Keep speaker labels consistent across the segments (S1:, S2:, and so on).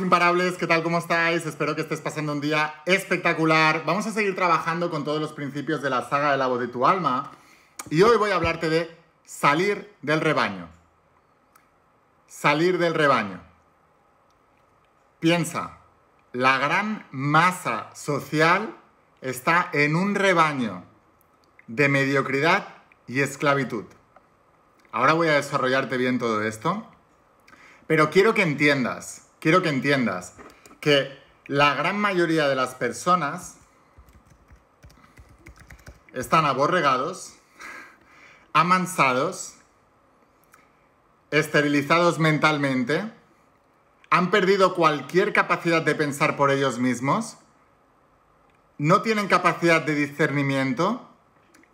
S1: imparables, ¿qué tal? ¿Cómo estáis? Espero que estés pasando un día espectacular. Vamos a seguir trabajando con todos los principios de la saga de la voz de tu alma y hoy voy a hablarte de salir del rebaño. Salir del rebaño. Piensa, la gran masa social está en un rebaño de mediocridad y esclavitud. Ahora voy a desarrollarte bien todo esto, pero quiero que entiendas quiero que entiendas que la gran mayoría de las personas están aborregados, amansados, esterilizados mentalmente, han perdido cualquier capacidad de pensar por ellos mismos, no tienen capacidad de discernimiento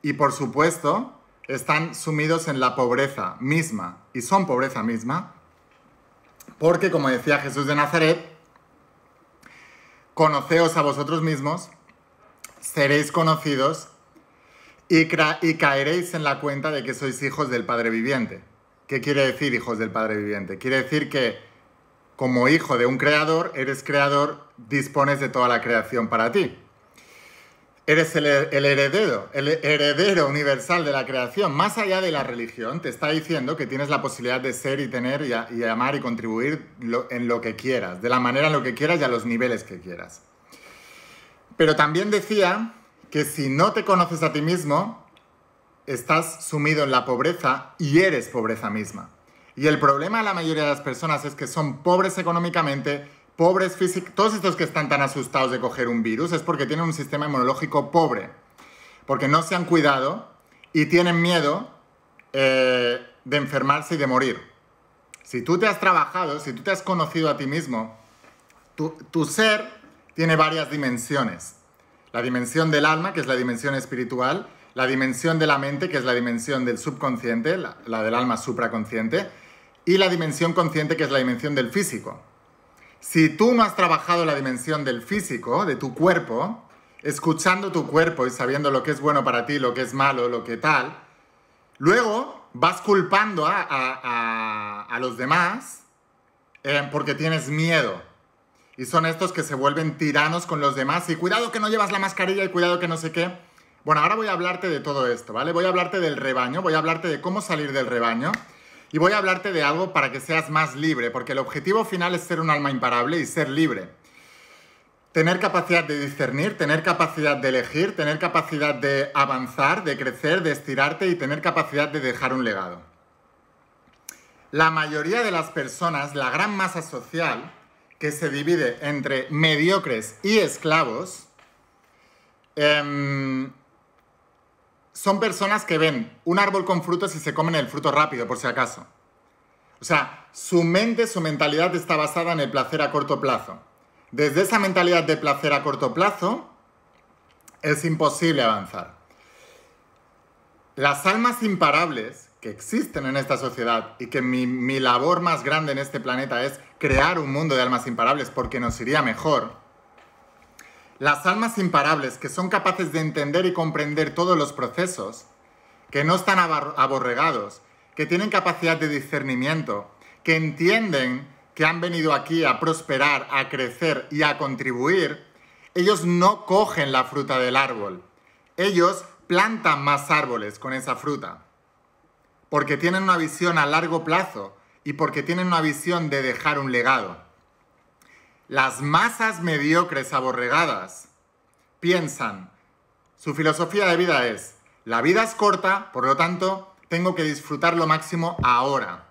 S1: y por supuesto están sumidos en la pobreza misma, y son pobreza misma, porque como decía Jesús de Nazaret, conoceos a vosotros mismos, seréis conocidos y, y, caeréis en la cuenta de que sois hijos del Padre Viviente. ¿Qué quiere decir hijos del Padre Viviente? Quiere decir que como hijo de un creador, eres creador, dispones de toda la creación para ti. Eres el, heredero, el heredero universal de la creación. Más allá de la religión, te está diciendo que tienes la posibilidad de ser y tener y, amar y contribuir en lo que quieras, de la manera en lo que quieras y a los niveles que quieras. Pero también decía que si no te conoces a ti mismo, estás sumido en la pobreza y eres pobreza misma. Y el problema de la mayoría de las personas es que son pobres económicamente pobres físicos, todos estos que están tan asustados de coger un virus es porque tienen un sistema inmunológico pobre, porque no se han cuidado y tienen miedo eh, de enfermarse y de morir. Si tú te has trabajado, si tú te has conocido a ti mismo, tu, ser tiene varias dimensiones. La dimensión del alma, que es la dimensión espiritual, la dimensión de la mente, que es la dimensión del subconsciente, la del alma supraconsciente, y la dimensión consciente, que es la dimensión del físico. Si tú no has trabajado la dimensión del físico, de tu cuerpo, escuchando tu cuerpo y sabiendo lo que es bueno para ti, lo que es malo, lo que tal, luego vas culpando a, los demás eh, porque tienes miedo. Y son estos que se vuelven tiranos con los demás y cuidado que no llevas la mascarilla y cuidado que no sé qué. Bueno, ahora voy a hablarte de todo esto, ¿vale? Voy a hablarte del rebaño, voy a hablarte de cómo salir del rebaño. Y voy a hablarte de algo para que seas más libre, porque el objetivo final es ser un alma imparable y ser libre. Tener capacidad de discernir, tener capacidad de elegir, tener capacidad de avanzar, de crecer, de estirarte y tener capacidad de dejar un legado. La mayoría de las personas, la gran masa social, que se divide entre mediocres y esclavos, em, son personas que ven un árbol con frutos y se comen el fruto rápido, por si acaso. O sea, su mente, su mentalidad está basada en el placer a corto plazo. Desde esa mentalidad de placer a corto plazo, es imposible avanzar. Las almas imparables que existen en esta sociedad y que mi, mi labor más grande en este planeta es crear un mundo de almas imparables porque nos iría mejor, las almas imparables que son capaces de entender y comprender todos los procesos, que no están aborregados, que tienen capacidad de discernimiento, que entienden que han venido aquí a prosperar, a crecer y a contribuir, ellos no cogen la fruta del árbol. Ellos plantan más árboles con esa fruta. Porque tienen una visión a largo plazo y porque tienen una visión de dejar un legado. Las masas mediocres aborregadas piensan, su filosofía de vida es, la vida es corta, por lo tanto, tengo que disfrutar lo máximo ahora.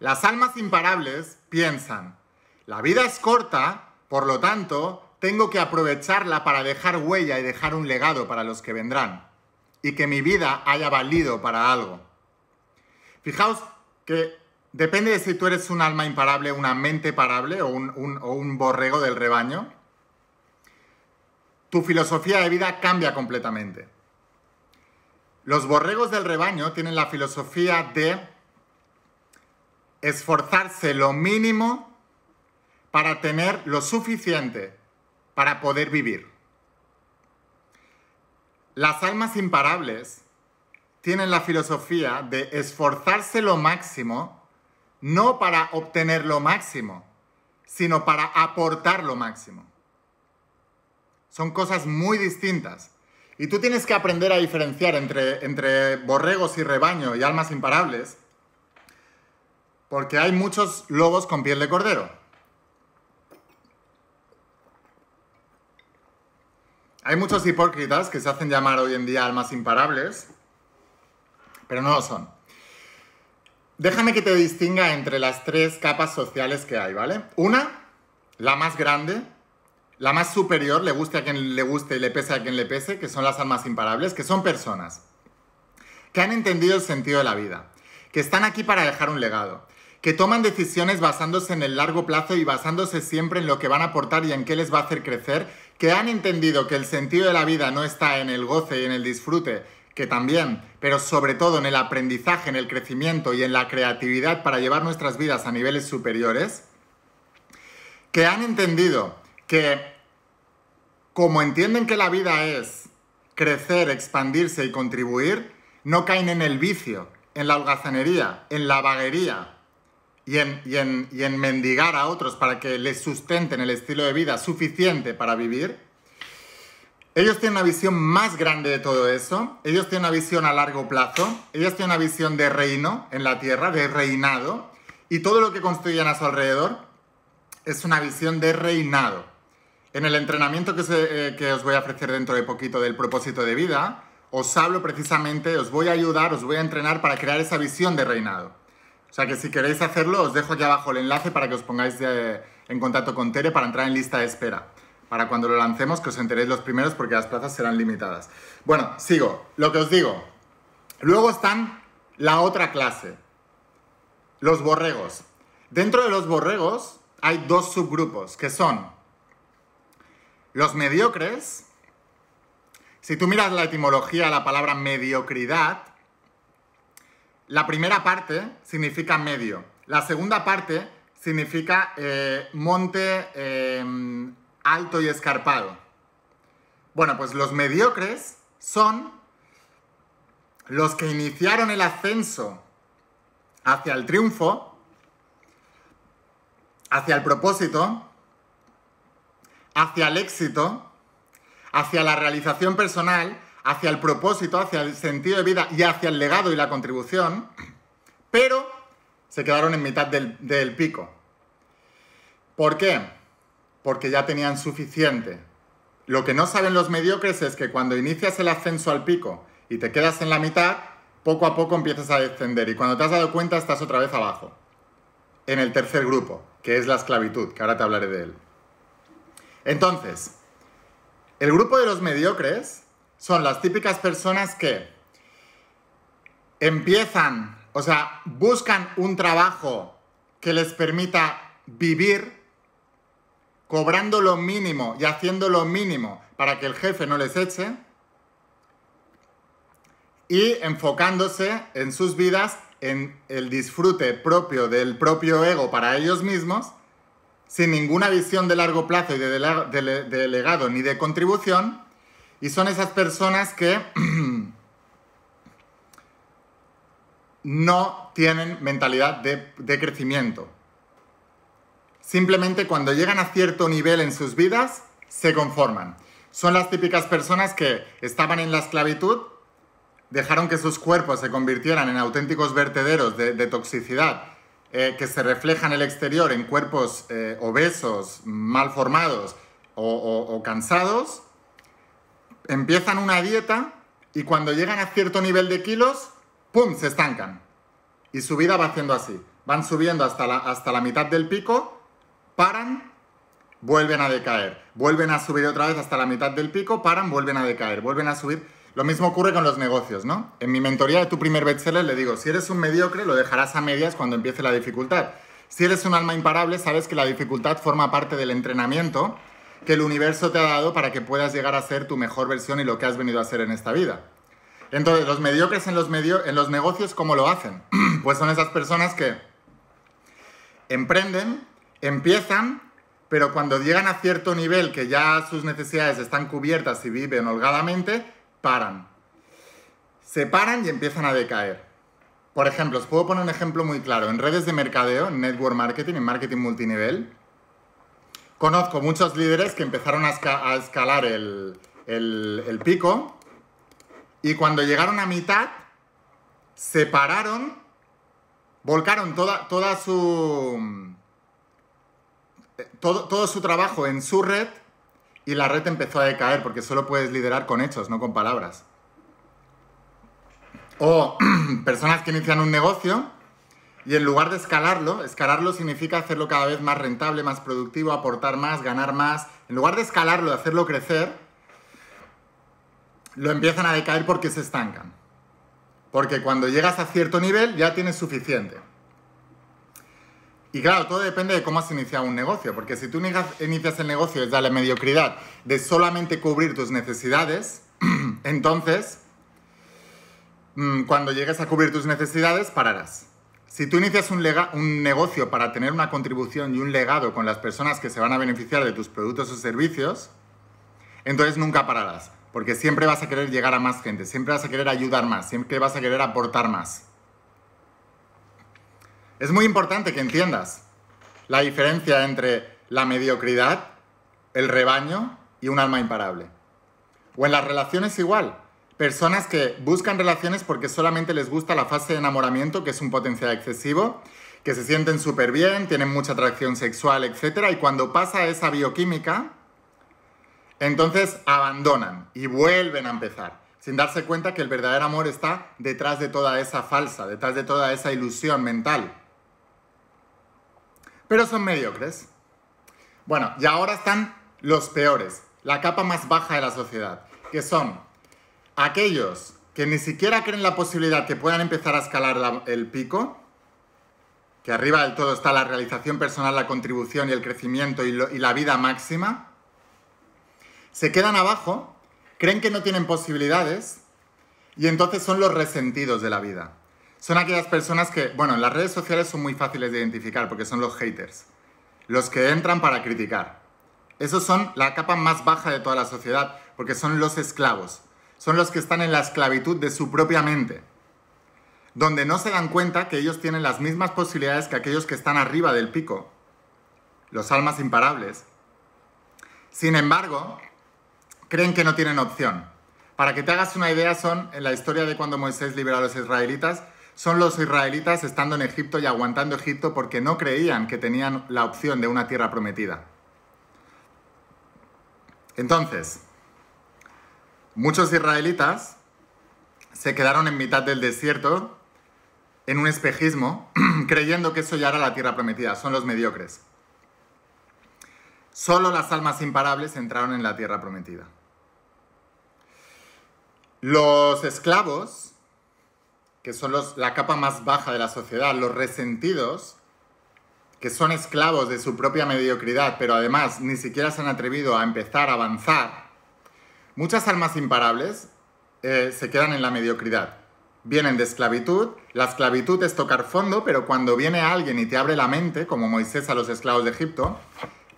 S1: Las almas imparables piensan, la vida es corta, por lo tanto, tengo que aprovecharla para dejar huella y dejar un legado para los que vendrán, y que mi vida haya valido para algo. Fijaos que Depende de si tú eres un alma imparable, una mente parable o un, borrego del rebaño. Tu filosofía de vida cambia completamente. Los borregos del rebaño tienen la filosofía de esforzarse lo mínimo para tener lo suficiente para poder vivir. Las almas imparables tienen la filosofía de esforzarse lo máximo no para obtener lo máximo, sino para aportar lo máximo. Son cosas muy distintas. Y tú tienes que aprender a diferenciar entre, borregos y rebaño y almas imparables, porque hay muchos lobos con piel de cordero. Hay muchos hipócritas que se hacen llamar hoy en día almas imparables, pero no lo son déjame que te distinga entre las tres capas sociales que hay, ¿vale? Una, la más grande, la más superior, le guste a quien le guste y le pese a quien le pese, que son las almas imparables, que son personas que han entendido el sentido de la vida, que están aquí para dejar un legado, que toman decisiones basándose en el largo plazo y basándose siempre en lo que van a aportar y en qué les va a hacer crecer, que han entendido que el sentido de la vida no está en el goce y en el disfrute, que también, pero sobre todo en el aprendizaje, en el crecimiento y en la creatividad para llevar nuestras vidas a niveles superiores, que han entendido que como entienden que la vida es crecer, expandirse y contribuir, no caen en el vicio, en la holgazanería, en la vaguería y en, mendigar a otros para que les sustenten el estilo de vida suficiente para vivir, ellos tienen una visión más grande de todo eso, ellos tienen una visión a largo plazo, ellos tienen una visión de reino en la tierra, de reinado, y todo lo que construyen a su alrededor es una visión de reinado. En el entrenamiento eh, que, os voy a ofrecer dentro de poquito del propósito de vida, os hablo precisamente, os voy a ayudar, os voy a entrenar para crear esa visión de reinado. O sea que si queréis hacerlo, os dejo aquí abajo el enlace para que os pongáis eh, en contacto con Tere para entrar en lista de espera para cuando lo lancemos que os enteréis los primeros porque las plazas serán limitadas. Bueno, sigo. Lo que os digo. Luego están la otra clase. Los borregos. Dentro de los borregos hay dos subgrupos que son los mediocres. Si tú miras la etimología la palabra mediocridad, la primera parte significa medio. La segunda parte significa eh, monte... Eh, alto y escarpado. Bueno, pues los mediocres son los que iniciaron el ascenso hacia el triunfo, hacia el propósito, hacia el éxito, hacia la realización personal, hacia el propósito, hacia el sentido de vida y hacia el legado y la contribución, pero se quedaron en mitad del, pico. ¿Por qué? porque ya tenían suficiente. Lo que no saben los mediocres es que cuando inicias el ascenso al pico y te quedas en la mitad, poco a poco empiezas a descender y cuando te has dado cuenta estás otra vez abajo, en el tercer grupo, que es la esclavitud, que ahora te hablaré de él. Entonces, el grupo de los mediocres son las típicas personas que empiezan, o sea, buscan un trabajo que les permita vivir cobrando lo mínimo y haciendo lo mínimo para que el jefe no les eche y enfocándose en sus vidas, en el disfrute propio del propio ego para ellos mismos, sin ninguna visión de largo plazo y de, legado ni de contribución, y son esas personas que no tienen mentalidad de crecimiento. Simplemente cuando llegan a cierto nivel en sus vidas, se conforman. Son las típicas personas que estaban en la esclavitud, dejaron que sus cuerpos se convirtieran en auténticos vertederos de, toxicidad eh, que se reflejan en el exterior en cuerpos eh, obesos, mal formados o, cansados. Empiezan una dieta y cuando llegan a cierto nivel de kilos, ¡pum!, se estancan. Y su vida va haciendo así. Van subiendo hasta hasta la mitad del pico paran, vuelven a decaer, vuelven a subir otra vez hasta la mitad del pico, paran, vuelven a decaer, vuelven a subir. Lo mismo ocurre con los negocios, ¿no? En mi mentoría de tu primer bestseller le digo, si eres un mediocre, lo dejarás a medias cuando empiece la dificultad. Si eres un alma imparable, sabes que la dificultad forma parte del entrenamiento que el universo te ha dado para que puedas llegar a ser tu mejor versión y lo que has venido a ser en esta vida. Entonces, los mediocres en los, medio, en los negocios, ¿cómo lo hacen? Pues son esas personas que emprenden, empiezan, pero cuando llegan a cierto nivel que ya sus necesidades están cubiertas y viven holgadamente, paran. Se paran y empiezan a decaer. Por ejemplo, os puedo poner un ejemplo muy claro. En redes de mercadeo, en network marketing, en marketing multinivel, conozco muchos líderes que empezaron a, escalar el, pico y cuando llegaron a mitad, se pararon, volcaron toda, toda su todo, su trabajo en su red y la red empezó a decaer porque solo puedes liderar con hechos, no con palabras. O personas que inician un negocio y en lugar de escalarlo, escalarlo significa hacerlo cada vez más rentable, más productivo, aportar más, ganar más. En lugar de escalarlo, hacerlo crecer, lo empiezan a decaer porque se estancan. Porque cuando llegas a cierto nivel ya tienes suficiente. Y claro, todo depende de cómo has iniciado un negocio, porque si tú inicias el negocio desde la mediocridad, de solamente cubrir tus necesidades, entonces, mm, cuando llegues a cubrir tus necesidades, pararás. Si tú inicias un, un, negocio para tener una contribución y un legado con las personas que se van a beneficiar de tus productos o servicios, entonces nunca pararás, porque siempre vas a querer llegar a más gente, siempre vas a querer ayudar más, siempre vas a querer aportar más. Es muy importante que entiendas la diferencia entre la mediocridad, el rebaño y un alma imparable. O en las relaciones igual. Personas que buscan relaciones porque solamente les gusta la fase de enamoramiento, que es un potencial excesivo, que se sienten súper bien, tienen mucha atracción sexual, etc. Y cuando pasa esa bioquímica, entonces abandonan y vuelven a empezar, sin darse cuenta que el verdadero amor está detrás de toda esa falsa, detrás de toda esa ilusión mental pero son mediocres. Bueno, y ahora están los peores, la capa más baja de la sociedad, que son aquellos que ni siquiera creen la posibilidad que puedan empezar a escalar el pico, que arriba del todo está la realización personal, la contribución y el crecimiento y la vida máxima, se quedan abajo, creen que no tienen posibilidades y entonces son los resentidos de la vida. Son aquellas personas que, bueno, en las redes sociales son muy fáciles de identificar porque son los haters, los que entran para criticar. Esos son la capa más baja de toda la sociedad porque son los esclavos, son los que están en la esclavitud de su propia mente, donde no se dan cuenta que ellos tienen las mismas posibilidades que aquellos que están arriba del pico, los almas imparables. Sin embargo, creen que no tienen opción. Para que te hagas una idea, son en la historia de cuando Moisés liberó a los israelitas, son los israelitas estando en Egipto y aguantando Egipto porque no creían que tenían la opción de una tierra prometida. Entonces, muchos israelitas se quedaron en mitad del desierto, en un espejismo, creyendo que eso ya era la tierra prometida, son los mediocres. Solo las almas imparables entraron en la tierra prometida. Los esclavos que son la capa más baja de la sociedad, los resentidos, que son esclavos de su propia mediocridad, pero además ni siquiera se han atrevido a empezar a avanzar, muchas almas imparables eh, se quedan en la mediocridad. Vienen de esclavitud, la esclavitud es tocar fondo, pero cuando viene alguien y te abre la mente, como Moisés a los esclavos de Egipto,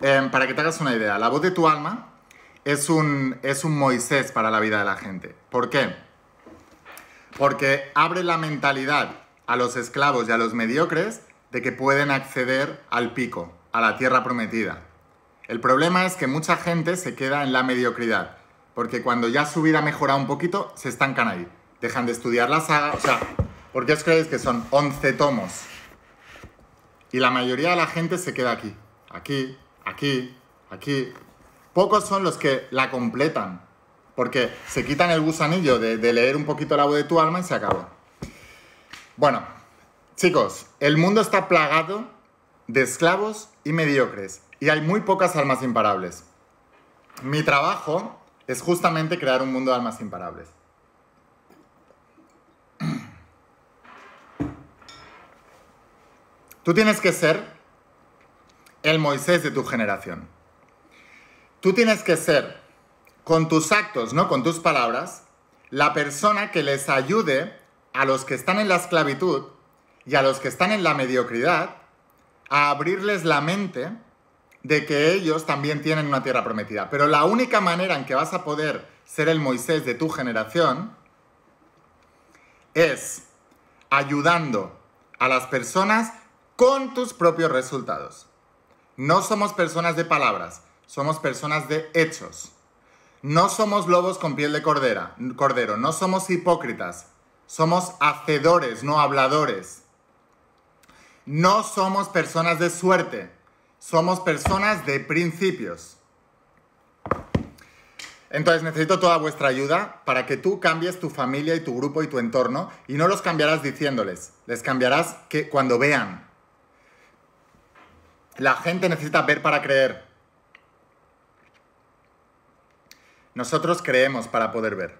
S1: eh, para que te hagas una idea, la voz de tu alma es un, es un Moisés para la vida de la gente. ¿Por qué? porque abre la mentalidad a los esclavos y a los mediocres de que pueden acceder al pico, a la tierra prometida. El problema es que mucha gente se queda en la mediocridad, porque cuando ya su vida ha mejorado un poquito, se estancan ahí. Dejan de estudiar la saga, o sea, ¿por qué os creéis que son 11 tomos? Y la mayoría de la gente se queda aquí, aquí, aquí, aquí. Pocos son los que la completan, porque se quitan el gusanillo de, leer un poquito la voz de tu alma y se acabó. Bueno, chicos, el mundo está plagado de esclavos y mediocres y hay muy pocas almas imparables. Mi trabajo es justamente crear un mundo de almas imparables. Tú tienes que ser el Moisés de tu generación. Tú tienes que ser con tus actos, no con tus palabras, la persona que les ayude a los que están en la esclavitud y a los que están en la mediocridad a abrirles la mente de que ellos también tienen una tierra prometida. Pero la única manera en que vas a poder ser el Moisés de tu generación es ayudando a las personas con tus propios resultados. No somos personas de palabras, somos personas de hechos. No somos lobos con piel de cordera, cordero, no somos hipócritas, somos hacedores, no habladores. No somos personas de suerte, somos personas de principios. Entonces necesito toda vuestra ayuda para que tú cambies tu familia y tu grupo y tu entorno y no los cambiarás diciéndoles, les cambiarás que cuando vean. La gente necesita ver para creer. Nosotros creemos para poder ver.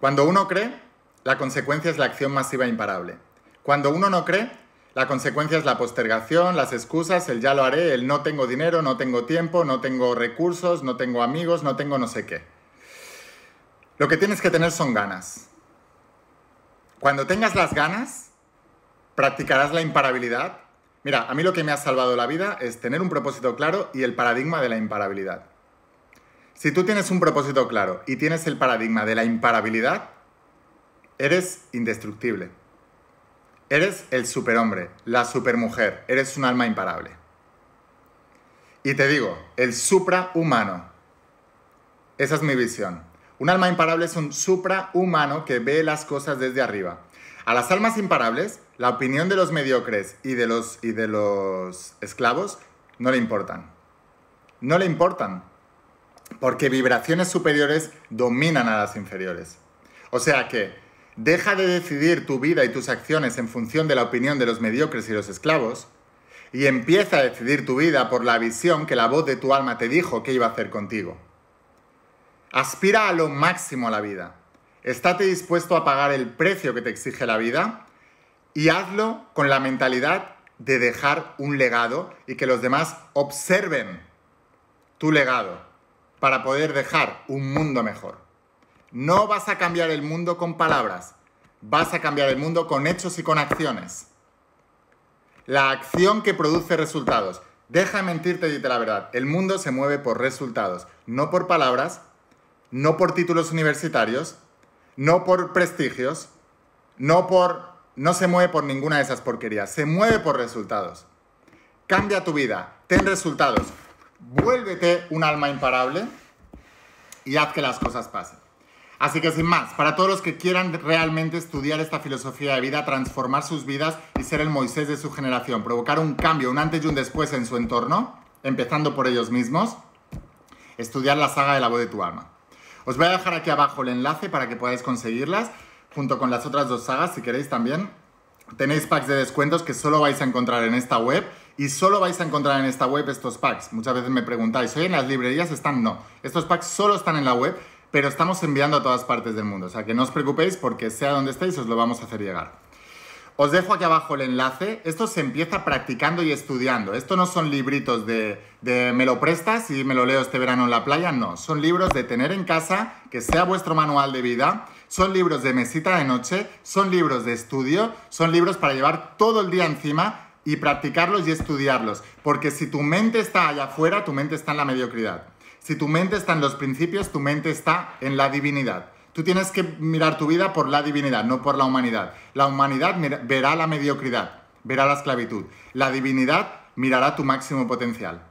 S1: Cuando uno cree, la consecuencia es la acción masiva e imparable. Cuando uno no cree, la consecuencia es la postergación, las excusas, el ya lo haré, el no tengo dinero, no tengo tiempo, no tengo recursos, no tengo amigos, no tengo no sé qué. Lo que tienes que tener son ganas. Cuando tengas las ganas, practicarás la imparabilidad. Mira, a mí lo que me ha salvado la vida es tener un propósito claro y el paradigma de la imparabilidad. Si tú tienes un propósito claro y tienes el paradigma de la imparabilidad, eres indestructible. Eres el superhombre, la supermujer, eres un alma imparable. Y te digo, el suprahumano. Esa es mi visión. Un alma imparable es un suprahumano que ve las cosas desde arriba. A las almas imparables, la opinión de los mediocres y de los, y de los esclavos no le importan. No le importan. Porque vibraciones superiores dominan a las inferiores. O sea que deja de decidir tu vida y tus acciones en función de la opinión de los mediocres y los esclavos y empieza a decidir tu vida por la visión que la voz de tu alma te dijo que iba a hacer contigo. Aspira a lo máximo a la vida. Estate dispuesto a pagar el precio que te exige la vida y hazlo con la mentalidad de dejar un legado y que los demás observen tu legado para poder dejar un mundo mejor. No vas a cambiar el mundo con palabras, vas a cambiar el mundo con hechos y con acciones. La acción que produce resultados. Deja de mentirte y dite la verdad. El mundo se mueve por resultados, no por palabras, no por títulos universitarios, no por prestigios, no por no se mueve por ninguna de esas porquerías, se mueve por resultados. Cambia tu vida, ten resultados, vuélvete un alma imparable y haz que las cosas pasen. Así que sin más, para todos los que quieran realmente estudiar esta filosofía de vida, transformar sus vidas y ser el Moisés de su generación, provocar un cambio, un antes y un después en su entorno, empezando por ellos mismos, estudiar la saga de la voz de tu alma. Os voy a dejar aquí abajo el enlace para que podáis conseguirlas, junto con las otras dos sagas si queréis también. Tenéis packs de descuentos que solo vais a encontrar en esta web y solo vais a encontrar en esta web estos packs. Muchas veces me preguntáis, ¿hoy en las librerías están? No, estos packs solo están en la web, pero estamos enviando a todas partes del mundo. O sea que no os preocupéis porque sea donde estéis os lo vamos a hacer llegar. Os dejo aquí abajo el enlace. Esto se empieza practicando y estudiando. Esto no son libritos de, me lo prestas y me lo leo este verano en la playa. No, son libros de tener en casa, que sea vuestro manual de vida. Son libros de mesita de noche, son libros de estudio, son libros para llevar todo el día encima y practicarlos y estudiarlos. Porque si tu mente está allá afuera, tu mente está en la mediocridad. Si tu mente está en los principios, tu mente está en la divinidad. Tú tienes que mirar tu vida por la divinidad, no por la humanidad. La humanidad verá la mediocridad, verá la esclavitud. La divinidad mirará tu máximo potencial.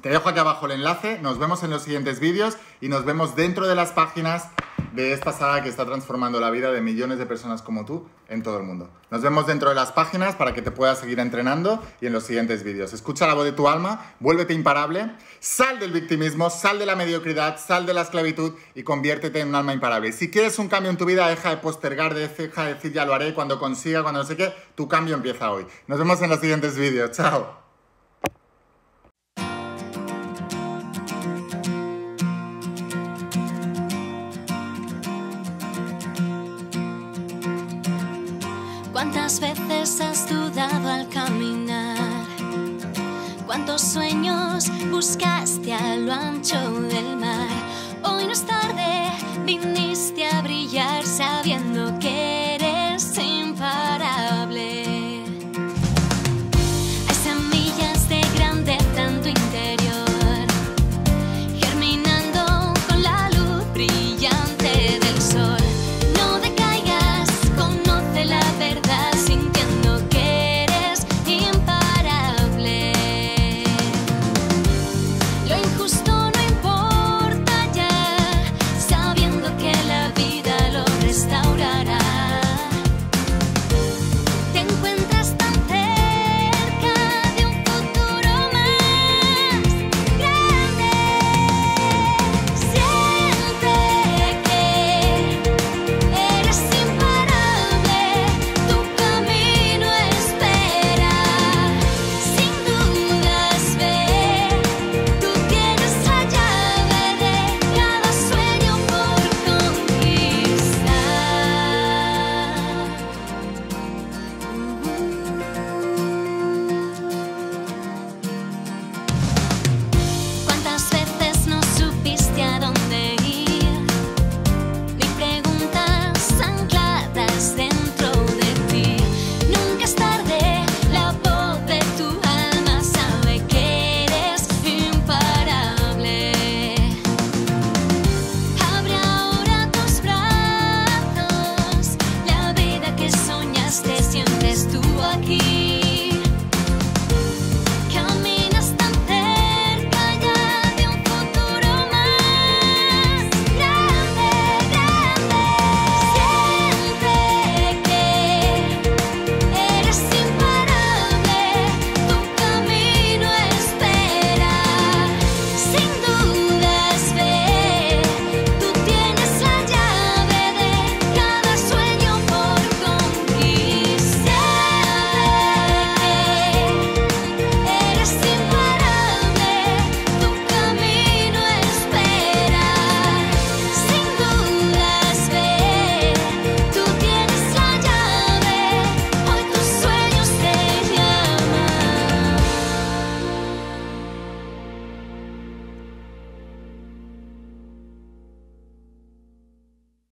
S1: Te dejo aquí abajo el enlace, nos vemos en los siguientes vídeos y nos vemos dentro de las páginas de esta saga que está transformando la vida de millones de personas como tú en todo el mundo. Nos vemos dentro de las páginas para que te puedas seguir entrenando y en los siguientes vídeos. Escucha la voz de tu alma, vuélvete imparable, sal del victimismo, sal de la mediocridad, sal de la esclavitud y conviértete en un alma imparable. Si quieres un cambio en tu vida, deja de postergar, deja de decir ya lo haré cuando consiga, cuando no sé qué, tu cambio empieza hoy. Nos vemos en los siguientes vídeos. Chao.
S2: ¿Cuántas veces has dudado al caminar? ¿Cuántos sueños buscaste a lo ancho del mar? Hoy no es tarde, viniste.